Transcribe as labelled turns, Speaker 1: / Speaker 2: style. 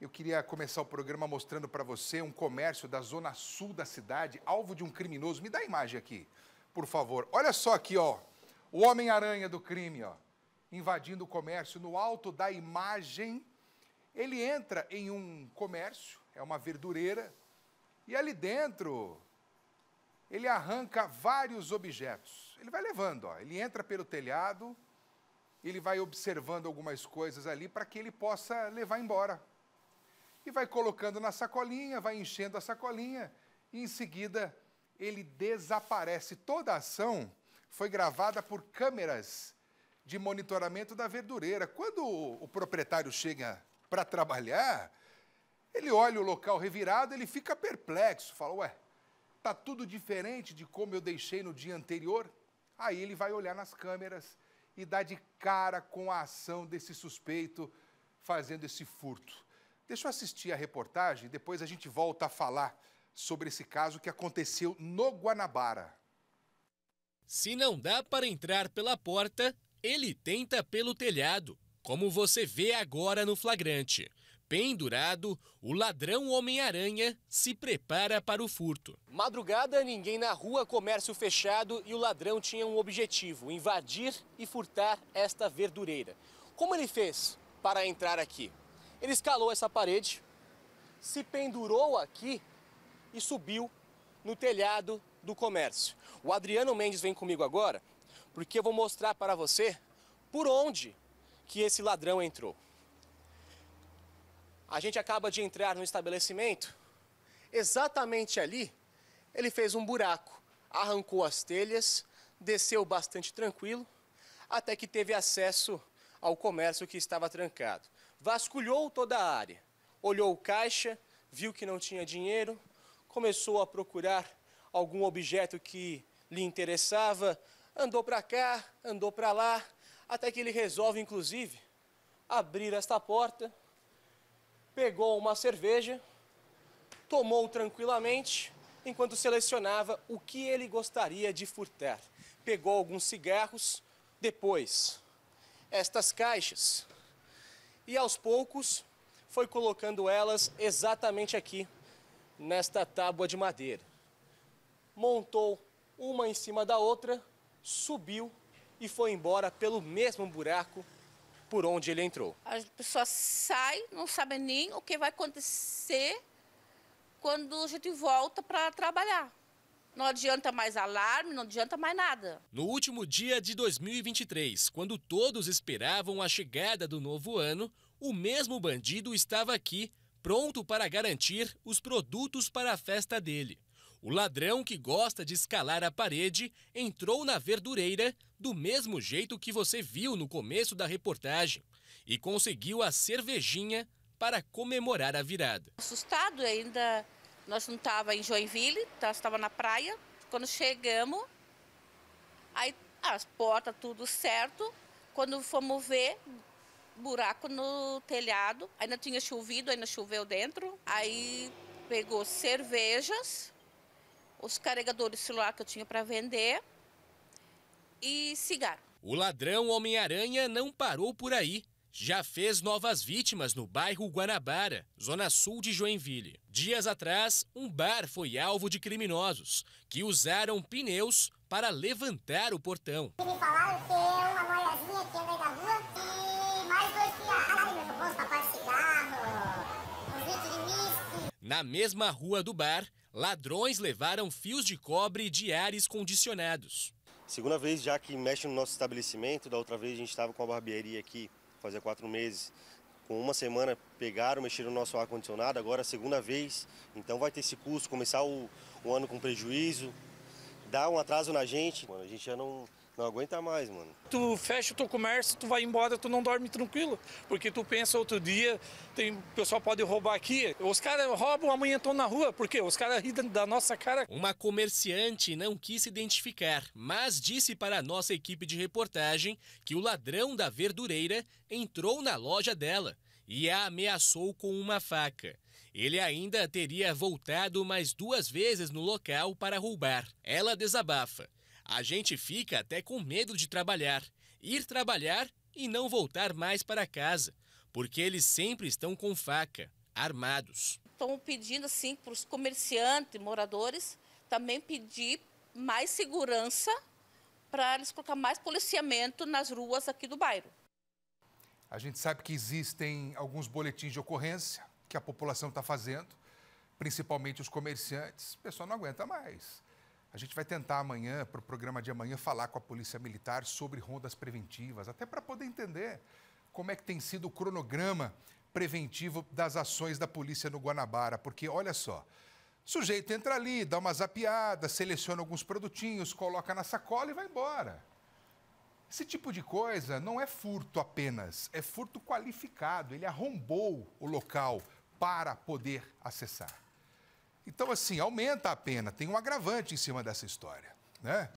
Speaker 1: Eu queria começar o programa mostrando para você um comércio da zona sul da cidade, alvo de um criminoso. Me dá a imagem aqui, por favor. Olha só aqui, ó. O Homem-Aranha do crime, ó. Invadindo o comércio no alto da imagem. Ele entra em um comércio, é uma verdureira, e ali dentro ele arranca vários objetos. Ele vai levando, ó. Ele entra pelo telhado, ele vai observando algumas coisas ali para que ele possa levar embora e vai colocando na sacolinha, vai enchendo a sacolinha e em seguida ele desaparece. Toda a ação foi gravada por câmeras de monitoramento da verdureira. Quando o, proprietário chega para trabalhar, ele olha o local revirado, ele fica perplexo, fala: "Ué, tá tudo diferente de como eu deixei no dia anterior?" Aí ele vai olhar nas câmeras e dá de cara com a ação desse suspeito fazendo esse furto. Deixa eu assistir a reportagem e depois a gente volta a falar sobre esse caso que aconteceu no Guanabara. Se não dá para entrar pela porta,
Speaker 2: ele tenta pelo telhado, como você vê agora no flagrante. Pendurado, o ladrão Homem-Aranha se prepara para o furto. Madrugada, ninguém na rua, comércio fechado e o ladrão tinha um objetivo: invadir e furtar esta verdureira. Como ele fez para entrar aqui? Ele escalou essa parede, se pendurou aqui e subiu no telhado do comércio. O Adriano Mendes vem comigo agora, porque eu vou mostrar para você por onde que esse ladrão entrou. A gente acaba de entrar no estabelecimento, exatamente ali ele fez um buraco, arrancou as telhas, desceu bastante tranquilo, até que teve acesso ao comércio que estava trancado. Vasculhou toda a área, olhou o caixa, viu que não tinha dinheiro, começou a procurar algum objeto que lhe interessava, andou para cá, andou para lá, até que ele resolve, inclusive, abrir esta porta, pegou uma cerveja, tomou tranquilamente, enquanto selecionava o que ele gostaria de furtar. Pegou alguns cigarros, depois, estas caixas e aos poucos foi colocando elas exatamente aqui, nesta tábua de madeira. Montou uma em cima da outra, subiu e foi embora pelo mesmo buraco por onde ele entrou.
Speaker 3: As pessoas saem, não sabem nem o que vai acontecer quando a gente volta para trabalhar. Não adianta mais alarme, não adianta mais nada.
Speaker 2: No último dia de 2023, quando todos esperavam a chegada do novo ano, o mesmo bandido estava aqui, pronto para garantir os produtos para a festa dele. O ladrão que gosta de escalar a parede entrou na verdureira do mesmo jeito que você viu no começo da reportagem e conseguiu a cervejinha para comemorar a virada.
Speaker 3: Assustado ainda nós não estava em Joinville, nós tá, estava na praia. Quando chegamos, aí ah, as portas tudo certo. Quando fomos ver, buraco no telhado. Ainda tinha chovido, ainda choveu dentro. Aí pegou cervejas, os carregadores de celular que eu tinha para vender e cigarro.
Speaker 2: O ladrão Homem-Aranha não parou por aí já fez novas vítimas no bairro Guanabara, zona sul de Joinville. Dias atrás, um bar foi alvo de criminosos que usaram pneus para levantar o portão.
Speaker 3: Me falaram que é uma noiazinha que anda na rua e mais dois piados
Speaker 2: no de Na mesma rua do bar, ladrões levaram fios de cobre de ares condicionados. Segunda vez já que mexe no nosso estabelecimento, da outra vez a gente estava com a barbearia aqui fazia quatro meses. Com uma semana pegaram, mexeram no nosso ar-condicionado, agora é a segunda vez. Então vai ter esse custo, começar o, o ano com prejuízo, dá um atraso na gente. Mano, a gente já não, não aguenta mais, mano. Tu fecha o teu comércio, tu vai embora, tu não dorme tranquilo, porque tu pensa outro dia, tem, o pessoal pode roubar aqui. Os caras roubam, amanhã estão na rua, por quê? Os caras riram da nossa cara. Uma comerciante não quis se identificar, mas disse para a nossa equipe de reportagem que o ladrão da verdureira entrou na loja dela e a ameaçou com uma faca. Ele ainda teria voltado mais duas vezes no local para roubar. Ela desabafa. A gente fica até com medo de trabalhar, ir trabalhar e não voltar mais para casa, porque eles sempre estão com faca, armados.
Speaker 3: Estão pedindo assim para os comerciantes, moradores, também pedir mais segurança para eles colocar mais policiamento nas ruas aqui do bairro.
Speaker 1: A gente sabe que existem alguns boletins de ocorrência que a população está fazendo, principalmente os comerciantes. O pessoal não aguenta mais. A gente vai tentar amanhã, para o programa de amanhã, falar com a Polícia Militar sobre rondas preventivas, até para poder entender como é que tem sido o cronograma preventivo das ações da polícia no Guanabara, porque olha só, o sujeito entra ali, dá uma zapiada, seleciona alguns produtinhos, coloca na sacola e vai embora. Esse tipo de coisa não é furto apenas, é furto qualificado. Ele arrombou o local para poder acessar. Então, assim, aumenta a pena, tem um agravante em cima dessa história, né?